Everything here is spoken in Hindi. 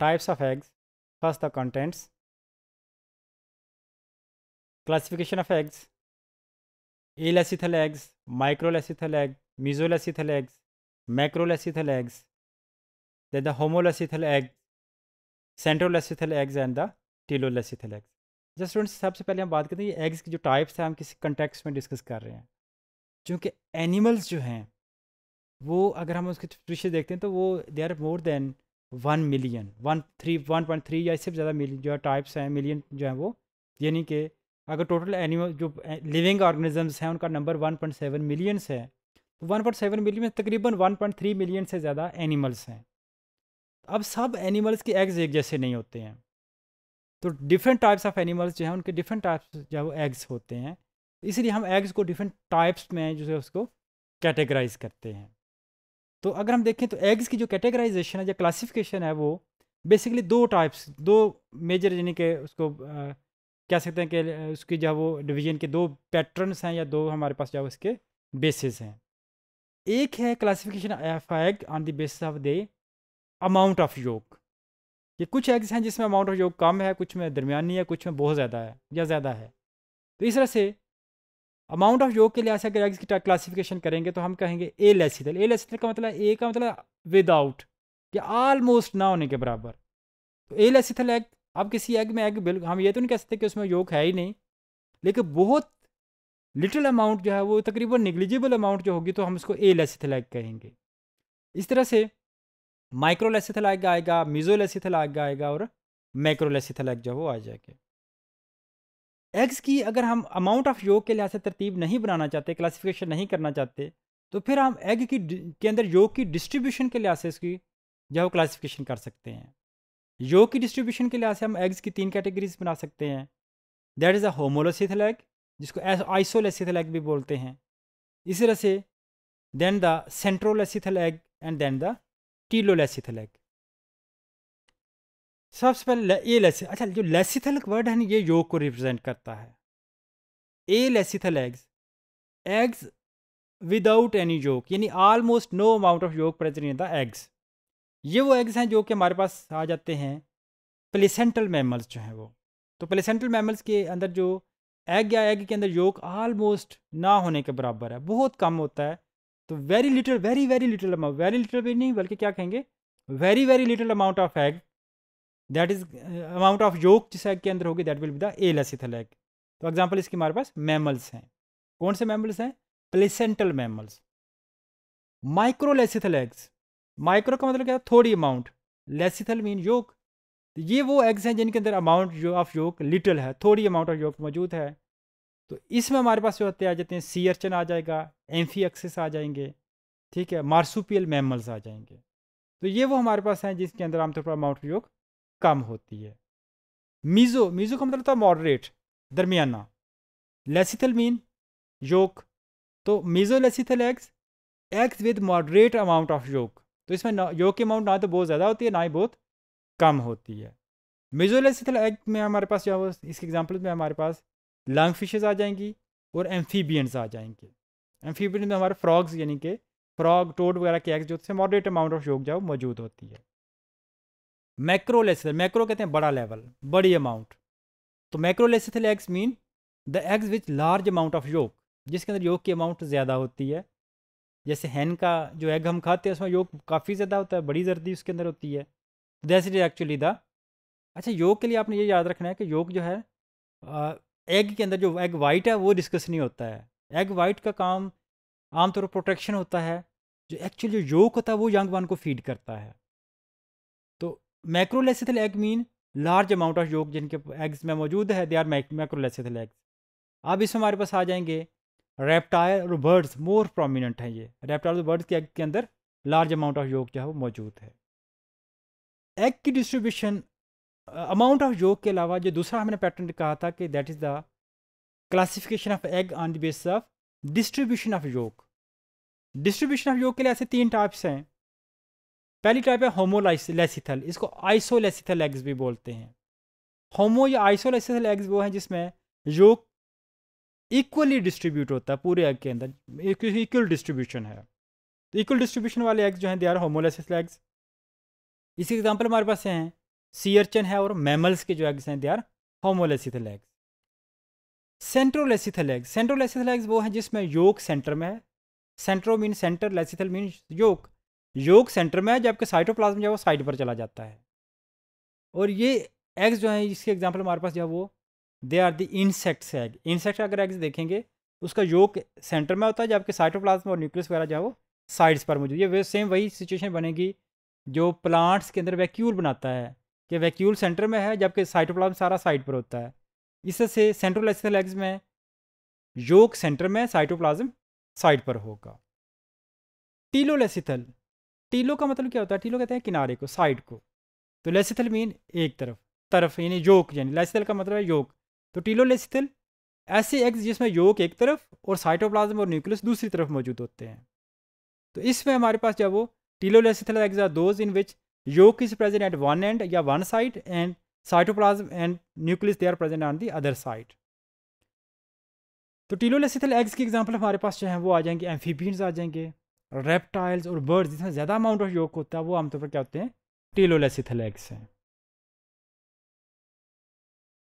types of eggs first the contents classification of eggs ilecythal eggs microlecythal egg mesolecythal eggs macrolecythal eggs then the homolecythal egg centrolecithal eggs and the telolecithal eggs just students सबसे पहले हम बात करते हैं ये एग्स की जो टाइप्स हैं हम किसी कंटेक्स्ट में डिस्कस कर रहे हैं क्योंकि एनिमल्स जो हैं वो अगर हम उसके दृश्य देखते हैं तो वो they are more than one million one three one point three या इससे ज़्यादा मिलियन जो है टाइप्स हैं मिलियन जो हैं वो यानी कि अगर टोटल एनिमल जो लिविंग ऑर्गेनिजम्स हैं उनका number one point seven millions है तो वन पॉइंट सेवन मिलियन में तकरीबन वन पॉइंट थ्री मिलियन से ज़्यादा एनिमल्स हैं अब सब एनिमल्स के एग्ज़ एक जैसे नहीं होते हैं तो डिफरेंट टाइप्स ऑफ एनिमल्स जो हैं उनके डिफरेंट टाइप्स जो है वो एग्स होते हैं इसलिए हम एग्स को डिफरेंट टाइप्स में जो है उसको कैटेगराइज करते हैं तो अगर हम देखें तो एग्स की जो कैटेगराइजेशन है या क्लासिफिकेशन है वो बेसिकली दो टाइप्स दो मेजर यानी कि उसको कह सकते हैं कि उसकी जो वो डिवीजन के दो पैटर्न्स हैं या दो हमारे पास जो उसके बेसिस हैं एक है classification of egg on the basis of the amount of yolk ये कुछ एग्स हैं जिसमें अमाउंट ऑफ योग कम है कुछ में दरमियानी है कुछ में बहुत ज़्यादा है या ज़्यादा है तो इस तरह से अमाउंट ऑफ योग के लिए ऐसे अगर एग्स की क्लासिफिकेशन करेंगे तो हम कहेंगे ए लेसिथल ए लेसिथल का मतलब ए का मतलब विदाउट या आलमोस्ट ना होने के बराबर तो ए लेसिथल एग अब किसी एग में एग बिल्कुल हम ये तो नहीं कह सकते कि उसमें योग है ही नहीं लेकिन बहुत लिटिल अमाउंट जो है वो तकरीबन निगलिजिबल अमाउंट जो होगी तो हम उसको ए लेसिथल एग कहेंगे इस तरह से माइक्रोलेसिथल एग आएगा मिजोलेसिथल एग आएगा और मैक्रोलेसिथल एग जो वो आ जाएगा एग्स की अगर हम अमाउंट ऑफ योग के लिहाज से तरतीब नहीं बनाना चाहते क्लासिफिकेशन नहीं करना चाहते तो फिर हम एग की के अंदर योग की डिस्ट्रीब्यूशन के लिहाज से उसकी जो है क्लासिफिकेशन कर सकते हैं योग की डिस्ट्रीब्यूशन के लिहाज से हम एग्स की तीन कैटेगरीज बना सकते हैं that is a homolecithal egg जिसको आइसोलेसिथल एग भी बोलते हैं इसी तरह से then the centrolecithal egg and then the telolecithal egg सबसे पहले ये लेसी अच्छा जो लेसिथल वर्ड है ना ये योग को रिप्रेजेंट करता है alecithal eggs eggs without any yolk यानी almost no amount of yolk present in the eggs ये वो एग्स हैं जो कि हमारे पास आ जाते हैं प्लेसेंटल मैमल्स जो हैं वो तो प्लेसेंटल मैमल्स के अंदर जो एग या एग के अंदर योग ऑलमोस्ट ना होने के बराबर है बहुत कम होता है तो very little very very little amount very little भी नहीं बल्कि क्या कहेंगे very very little amount of egg that is amount of yolk जिस एग के अंदर होगी that will be the alecithal egg तो एग्जाम्पल इसके हमारे पास मैमल्स हैं कौन से मैमल्स हैं placental mammals microlecithal eggs micro का मतलब क्या है थोड़ी अमाउंट लेसिथल मीन योग तो ये वो एग्स हैं जिनके अंदर अमाउंट जो ऑफ योग लिटल है थोड़ी अमाउंट ऑफ योग मौजूद है तो इसमें हमारे पास जो होते आ जाते हैं सी अर्चन आ जाएगा एम्फी एक्सेस आ जाएंगे ठीक है मार्सुपियल मैमल्स आ जाएंगे तो ये वो हमारे पास हैं जिसके अंदर आमतौर पर अमाउंट ऑफ योग कम होती है मीज़ो मीज़ो का मतलब था मॉडरेट दरमियाना लेसिथलमीन योक तो mesolecithal eggs eggs with moderate amount of yolk तो इसमें योक की अमाउंट ना तो बहुत ज़्यादा होती है ना ही बहुत कम होती है मिजोलेसिथल एग में हमारे पास जो है इसके एग्जाम्पल में हमारे पास लंग फिशेज आ जाएंगी और एम्फीबियंस आ जाएंगे एम्फीबियन में हमारे फ्रॉग्स यानी कि फ्रॉग टोड वगैरह के एग्स जो मॉडरेट अमाउंट ऑफ योग जो मौजूद होती है मैक्रो मैक्रो कहते हैं बड़ा लेवल बड़ी अमाउंट तो macro eggs mean the eggs which large amount of yolk जिसके अंदर योग की अमाउंट ज़्यादा होती है जैसे हैन का जो एग हम खाते हैं उसमें योग काफ़ी ज़्यादा होता है बड़ी जर्दी उसके अंदर होती है दैस इज एक्चुअली द अच्छा योग के लिए आपने ये याद रखना है कि योग जो है एग के अंदर जो एग वाइट है वो डिस्कस नहीं होता है एग वाइट का काम आमतौर पर प्रोटेक्शन होता है जो एक्चुअली जो योग होता है वो यंग वन को फीड करता है macrolecithal egg mean large amount of yolk जिनके एग्स में मौजूद है दे आर मैक्रोलेसिथल एग्स अब इसमें हमारे पास आ जाएंगे रेप्टाइल और बर्ड्स मोर प्रोमिनेंट हैं ये रेप्टाइल और बर्ड्स के एग के अंदर लार्ज अमाउंट ऑफ योग जो है वो मौजूद है एग की डिस्ट्रीब्यूशन अमाउंट ऑफ योग के अलावा जो दूसरा हमने पैटर्न कहा था कि that is the classification of egg on the base of distribution of yolk distribution of yolk के लिए ऐसे तीन टाइप्स हैं पहली टाइप है होमोलेसिथल इसको आइसोलेसिथल एग्स भी बोलते हैं होमो या आइसोलेसिथल एग्स वो हैं जिसमें योग इक्वली डिस्ट्रीब्यूट होता है पूरे एग के अंदर इक्वल डिस्ट्रीब्यूशन है तो इक्वल डिस्ट्रीब्यूशन वाले एग्स जो हैं दे आर होमोलेसिथल एग्स इसी एग्जाम्पल हमारे पास हैं सीअर्चन है और मैमल्स के जो एग्स हैं they are homolecithal eggs centrolecithal eggs centrolecithal eggs वो हैं जिसमें योग सेंटर में है centro mean centre lecithal mean yolk yolk centre में है जबकि साइटोप्लाज्म जो है वो साइड पर चला जाता है और ये एग्स जो है इसके एग्जाम्पल हमारे पास जो है वो they are the insects egg insect अगर एग्स देखेंगे उसका योग सेंटर में होता है जबकि साइटोप्लाज्म और न्यूक्लियस वगैरह जो है वो साइड्स पर मौजूद ये सेम वही सिचुएशन बनेगी जो प्लांट्स के अंदर वैक्यूल बनाता है कि वैक्यूल सेंटर में है जबकि साइटोप्लाज्म सारा साइड पर होता है इससे सेंट्रल एक्सल एग्स में योग सेंटर में साइटोप्लाज्म साइड पर होगा टीलोलेसिथल टीलो का मतलब क्या होता है टीलो कहते हैं किनारे को साइड को तो लेसिथल मीन एक तरफ तरफ यानी योक यानी लेसिथल का मतलब है योक तो टीलो लेसिथल ऐसे एग्स जिसमें योक एक तरफ और साइटोप्लाज्म और न्यूक्लियस दूसरी तरफ मौजूद होते हैं तो इसमें हमारे पास जब वो lecithal eggs are those in which yolk is present at one end या one side end cytoplasm and nucleus they are present on the other side तो टीलो लेसिथल एग्स की एग्जाम्पल हमारे पास जो है वो आ जाएंगे एम्फीबियंस आ जाएंगे रेप्टाइल्स और बर्ड्स जिसमें ज़्यादा अमाउंट ऑफ योक होता है वो आमतौर पर क्या होते हैं टीलोलेसिथलेक्स हैं